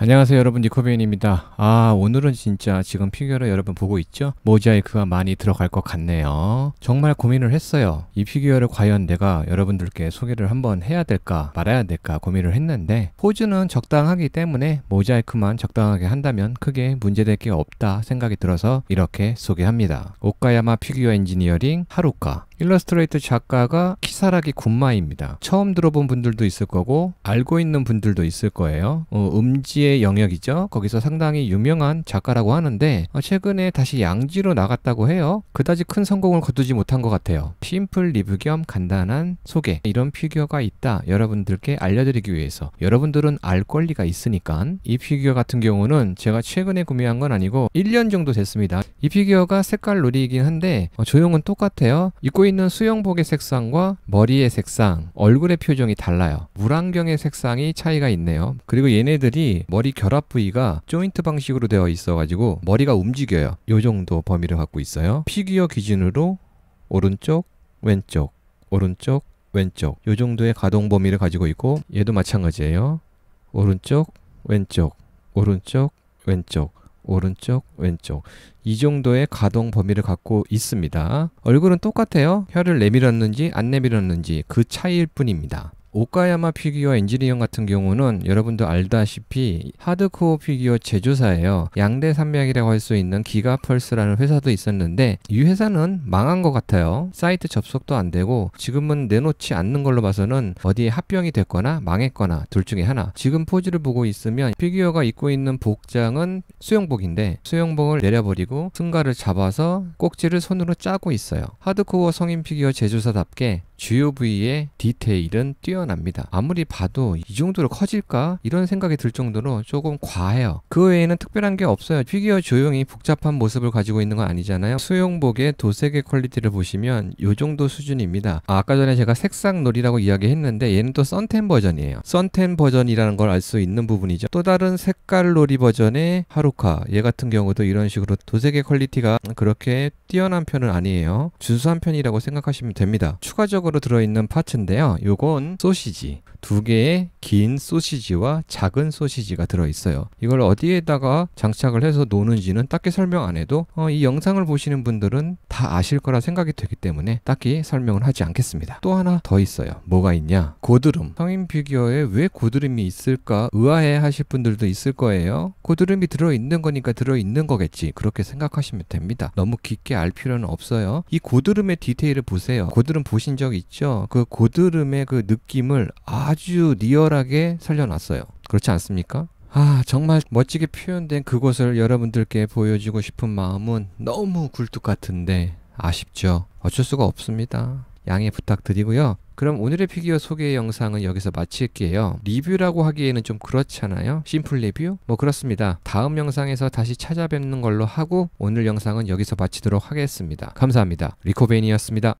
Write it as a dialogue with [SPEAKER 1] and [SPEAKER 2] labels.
[SPEAKER 1] 안녕하세요 여러분 니코베인입니다 아 오늘은 진짜 지금 피규어를 여러분 보고 있죠 모자이크가 많이 들어갈 것 같네요 정말 고민을 했어요 이 피규어를 과연 내가 여러분들께 소개를 한번 해야 될까 말아야 될까 고민을 했는데 포즈는 적당하기 때문에 모자이크만 적당하게 한다면 크게 문제될 게 없다 생각이 들어서 이렇게 소개합니다 오카야마 피규어 엔지니어링 하루카 일러스트레이터 작가가 키사라기 군마입니다. 처음 들어본 분들도 있을 거고 알고 있는 분들도 있을 거예요. 어, 음지의 영역이죠. 거기서 상당히 유명한 작가라고 하는데 어, 최근에 다시 양지로 나갔다고 해요. 그다지 큰 성공을 거두지 못한 것 같아요. 심플 리뷰 겸 간단한 소개 이런 피규어가 있다 여러분들께 알려드리기 위해서 여러분들은 알 권리가 있으니까 이 피규어 같은 경우는 제가 최근에 구매한 건 아니고 1년 정도 됐습니다. 이 피규어가 색깔 놀이이긴 한데 어, 조형은 똑같아요. 입고 있는 수영복의 색상과 머리의 색상, 얼굴의 표정이 달라요. 물안경의 색상이 차이가 있네요. 그리고 얘네들이 머리 결합 부위가 조인트 방식으로 되어 있어가지고 머리가 움직여요. 요 정도 범위를 갖고 있어요. 피규어 기준으로 오른쪽, 왼쪽, 오른쪽, 왼쪽 요 정도의 가동 범위를 가지고 있고 얘도 마찬가지예요. 오른쪽, 왼쪽, 오른쪽, 왼쪽 오른쪽, 왼쪽 이 정도의 가동 범위를 갖고 있습니다. 얼굴은 똑같아요. 혀를 내밀었는지 안 내밀었는지 그 차이일 뿐입니다. 오카야마 피규어 엔지니어 같은 경우는 여러분도 알다시피 하드코어 피규어 제조사예요. 양대 산맥이라고 할 수 있는 기가펄스라는 회사도 있었는데 이 회사는 망한 것 같아요. 사이트 접속도 안 되고 지금은 내놓지 않는 걸로 봐서는 어디에 합병이 됐거나 망했거나 둘 중에 하나. 지금 포즈를 보고 있으면 피규어가 입고 있는 복장은 수영복인데 수영복을 내려버리고 승가를 잡아서 꼭지를 손으로 짜고 있어요. 하드코어 성인 피규어 제조사답게 주요 부위의 디테일은 뛰어 뛰어납니다. 아무리 봐도 이 정도로 커질까? 이런 생각이 들 정도로 조금 과해요. 그 외에는 특별한 게 없어요. 피규어 조용히 복잡한 모습을 가지고 있는 건 아니잖아요. 수용복의 도색의 퀄리티를 보시면 이 정도 수준입니다. 아, 까 전에 제가 색상놀이라고 이야기했는데 얘는 또 썬텐 버전이에요. 썬텐 버전이라는 걸 알 수 있는 부분이죠. 또 다른 색깔놀이 버전의 하루카 얘 같은 경우도 이런 식으로 도색의 퀄리티가 그렇게 뛰어난 편은 아니에요. 준수한 편이라고 생각하시면 됩니다. 추가적으로 들어있는 파츠인데요. 요건 소시지 두 개의 긴 소시지와 작은 소시지가 들어있어요. 이걸 어디에다가 장착을 해서 노는지는 딱히 설명 안 해도 어, 이 영상을 보시는 분들은 다 아실 거라 생각이 되기 때문에 딱히 설명을 하지 않겠습니다. 또 하나 더 있어요. 뭐가 있냐? 고드름. 성인 피규어에 왜 고드름이 있을까 의아해 하실 분들도 있을 거예요. 고드름이 들어있는 거니까 들어있는 거겠지. 그렇게 생각하시면 됩니다. 너무 깊게 알 필요는 없어요. 이 고드름의 디테일을 보세요. 고드름 보신 적 있죠? 그 고드름의 그 느낌을 아 아주 리얼하게 살려놨어요. 그렇지 않습니까? 아, 정말 멋지게 표현된 그곳을 여러분들께 보여주고 싶은 마음은 너무 굴뚝 같은데 아쉽죠. 어쩔 수가 없습니다. 양해 부탁드리고요. 그럼 오늘의 피규어 소개 영상은 여기서 마칠게요. 리뷰라고 하기에는 좀 그렇잖아요. 심플 리뷰? 뭐 그렇습니다. 다음 영상에서 다시 찾아뵙는 걸로 하고 오늘 영상은 여기서 마치도록 하겠습니다. 감사합니다. 리코베인이었습니다.